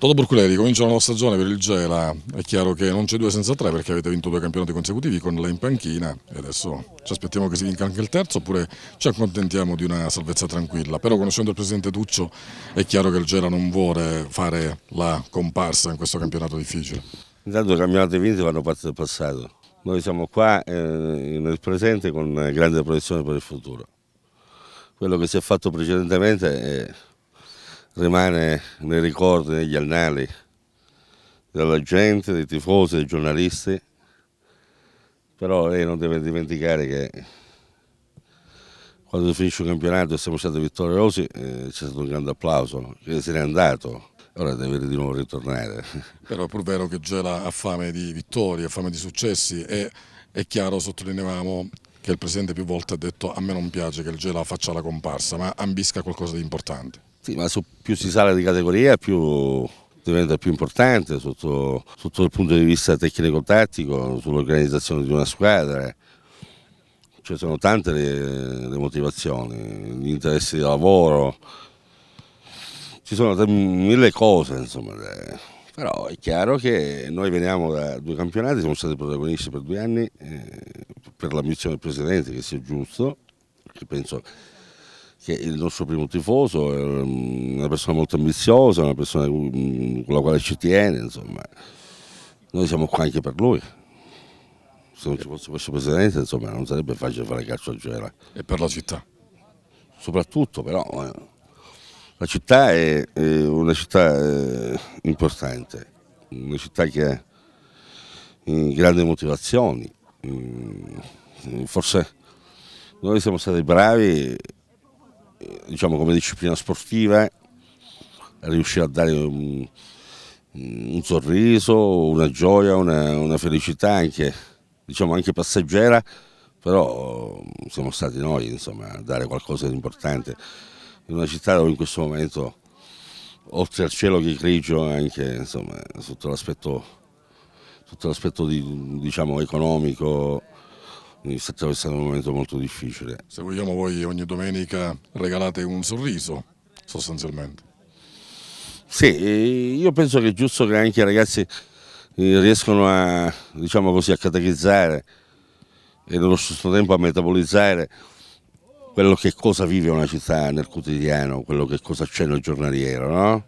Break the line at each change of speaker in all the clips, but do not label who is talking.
Toto Burculeri comincia la nuova stagione per il Gela, è chiaro che non c'è due senza tre perché avete vinto due campionati consecutivi con lei in panchina e adesso ci aspettiamo che si vinca anche il terzo oppure ci accontentiamo di una salvezza tranquilla, però conoscendo il presidente Tuccio è chiaro che il Gela non vuole fare la comparsa in questo campionato difficile.
Intanto i campionati vinti vanno parte del passato, noi siamo qua eh, nel presente con grande proiezione per il futuro. Quello che si è fatto precedentemente è rimane nei ricordi, negli annali della gente, dei tifosi, dei giornalisti, però lei non deve dimenticare che quando finisce il campionato e siamo stati vittoriosi eh, c'è stato un grande applauso, che se n'è andato, ora deve di nuovo ritornare.
Però è pur vero che Gela ha fame di vittorie, ha fame di successi e è chiaro, sottolineavamo, che il Presidente più volte ha detto a me non piace che il Gela faccia la comparsa, ma ambisca qualcosa di importante.
Sì, ma su, più si sale di categoria, più diventa più importante sotto, sotto il punto di vista tecnico-tattico, sull'organizzazione di una squadra. Cioè sono tante le, le motivazioni, gli interessi di lavoro, ci sono mille cose, insomma. Però è chiaro che noi veniamo da due campionati, siamo stati protagonisti per due anni, eh, per l'ambizione del Presidente, che sia giusto, che penso che è il nostro primo tifoso, è mm, una persona molto ambiziosa, una persona mm, con la quale ci tiene, insomma. Noi siamo qua anche per lui. Se non ci fosse questo presidente, insomma, non sarebbe facile fare calcio a Gela. E per la città? Soprattutto, però, eh, la città è, una città eh, importante, una città che ha grandi motivazioni. Mm, forse noi siamo stati bravi eh, diciamo, come disciplina sportiva riuscire a dare un, un sorriso, una gioia, una, una felicità anche, diciamo, anche passeggera, però siamo stati noi insomma, a dare qualcosa di importante in una città dove in questo momento oltre al cielo che è grigio anche insomma, sotto l'aspetto, l'aspetto di, diciamo, economico quindi sta attraversando un momento molto difficile.
Se vogliamo voi ogni domenica regalate un sorriso sostanzialmente.
Sì, io penso che è giusto che anche i ragazzi eh, riescano a, diciamo così, a catechizzare e nello stesso tempo a metabolizzare quello che cosa vive una città nel quotidiano, quello che cosa c'è nel giornaliero, no?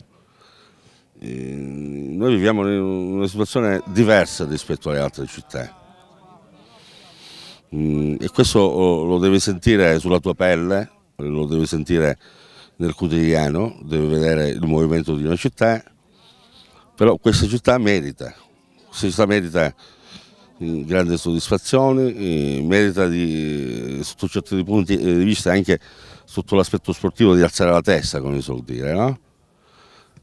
Noi viviamo in una situazione diversa rispetto alle altre città Mm, e questo oh, lo devi sentire sulla tua pelle, lo devi sentire nel quotidiano, devi vedere il movimento di una città, però questa città merita, questa città merita mm, grande soddisfazione, mm, merita di, sotto certi punti eh, di vista anche sotto l'aspetto sportivo di alzare la testa, come si suol dire, no?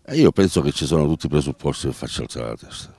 E io penso che ci sono tutti i presupposti per farci alzare la testa.